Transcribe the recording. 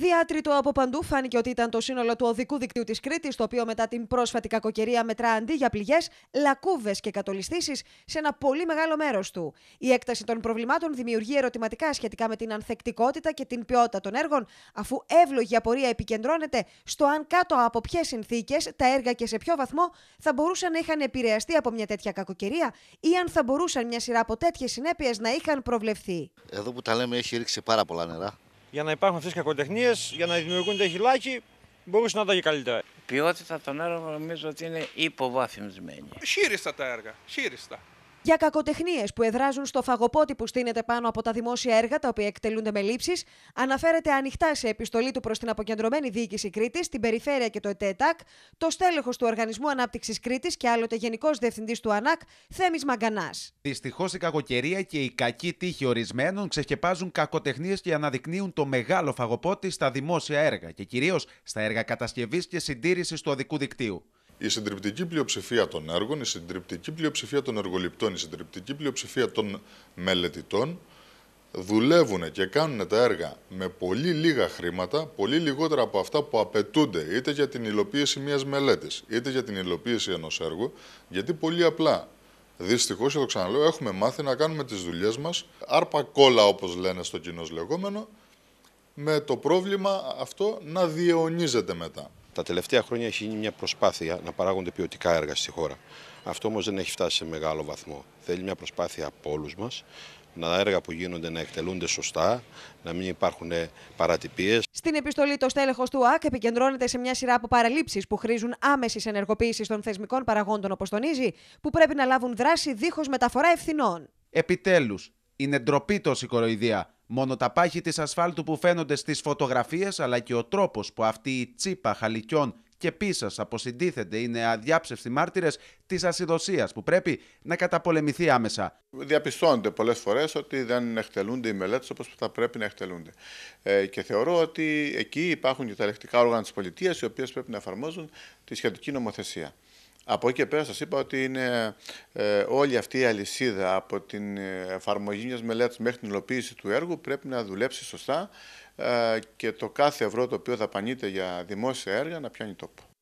Διάτριτο από παντού φάνηκε ότι ήταν το σύνολο του οδικού δικτύου της Κρήτης, το οποίο μετά την πρόσφατη κακοκαιρία μετρά αντί για πληγές, λακκούβες και κατολιστήσεις σε ένα πολύ μεγάλο μέρος του. Η έκταση των προβλημάτων δημιουργεί ερωτηματικά σχετικά με την ανθεκτικότητα και την ποιότητα των έργων, αφού εύλογη απορία επικεντρώνεται στο αν κάτω από ποιες συνθήκες τα έργα και σε ποιο βαθμό θα μπορούσαν να είχαν επηρεαστεί από μια τέτοια κακοκαιρία ή αν θα μπορούσαν μια σειρά από τέτοιες συνέπειες να είχαν προβλεφθεί. Εδώ που τα λέμε έχει ρίξει πάρα πολλά νερά για να υπάρχουν αυτές τις κακοτεχνίες, για να δημιουργούνται χυλάκι, μπορούσε να τα και καλύτερα. Η ποιότητα των έργων νομίζω ότι είναι υποβάθμισμένη. Χείριστα τα έργα. σύριστα για κακοτεχνίες που εδράζουν στο φαγοπότη που στείνεται πάνω από τα δημόσια έργα τα οποία εκτελούνται με λήψεις, αναφέρεται ανοιχτά σε επιστολή του προς την αποκεντρωμένη διοίκηση Κρήτης, την περιφέρεια και το ΕΤΕΤΑΚ, το στέλεχος του Οργανισμού Ανάπτυξης Κρήτης και άλλοτε Γενικός Διευθυντής του ΑΝΑΚ, Θέμης Μαγκανάς. Δυστυχώς η κακοκαιρία και η κακή τύχη ορισμένων ξεσκεπάζουν κακοτεχνίες και αναδεικνύουν το μεγάλο φαγοπότη στα δημόσια έργα και κυρίως στα έργα κατασκευής και συντήρησης του οδικού δικτύου η συντριπτική πλειοψηφία των έργων, η συντριπτική πλειοψηφία των εργοληπτών, η συντριπτική πλειοψηφία των μελετητών δουλεύουν και κάνουν τα έργα με πολύ λίγα χρήματα, πολύ λιγότερα από αυτά που απαιτούνται είτε για την υλοποίηση μιας μελέτης, είτε για την υλοποίηση ενός έργου, γιατί πολύ απλά Δυστυχώς, το ξαναλέω, έχουμε μάθει να κάνουμε τις δουλειές μας άρπα κόλλα, όπως λένε στο κοινός λεγόμενο, με το πρόβλημα αυτό να διαιωνίζεται μετά. Τα τελευταία χρόνια έχει γίνει μια προσπάθεια να παράγονται ποιοτικά έργα στη χώρα. Αυτό όμως δεν έχει φτάσει σε μεγάλο βαθμό. Θέλει μια προσπάθεια από όλους μας να τα έργα που γίνονται να εκτελούνται σωστά, να μην υπάρχουν παρατυπίες. Στην επιστολή, το στέλεχος του ΑΚ επικεντρώνεται σε μια σειρά από παραλήψεις που χρήζουν άμεσης ενεργοποίησης των θεσμικών παραγόντων, όπως τονίζει, που πρέπει να λάβουν δράση δίχως μεταφορά ευθυνών. Επιτέλους, είναι ντροπή τόση κοροϊδία Μόνο τα πάχη της ασφάλτου που φαίνονται στις φωτογραφίες αλλά και ο τρόπος που αυτή η τσίπα χαλικιών και πίσας αποσυντίθεται είναι αδιάψευστοι μάρτυρες της ασυδοσίας που πρέπει να καταπολεμηθεί άμεσα. Διαπιστώνονται πολλές φορές ότι δεν εκτελούνται οι μελέτες όπως θα πρέπει να εκτελούνται. Ε, και θεωρώ ότι εκεί υπάρχουν και τα ελεκτικά όργανα της πολιτείας οι οποίες πρέπει να εφαρμόζουν τη σχετική νομοθεσία. Από εκεί και πέρα σας είπα ότι είναι ε, όλη αυτή η αλυσίδα από την ε, εφαρμογή μιας μελέτης μέχρι την υλοποίηση του έργου πρέπει να δουλέψει σωστά ε, και το κάθε ευρώ το οποίο θα πανείται για δημόσια έργα να πιάνει τόπο.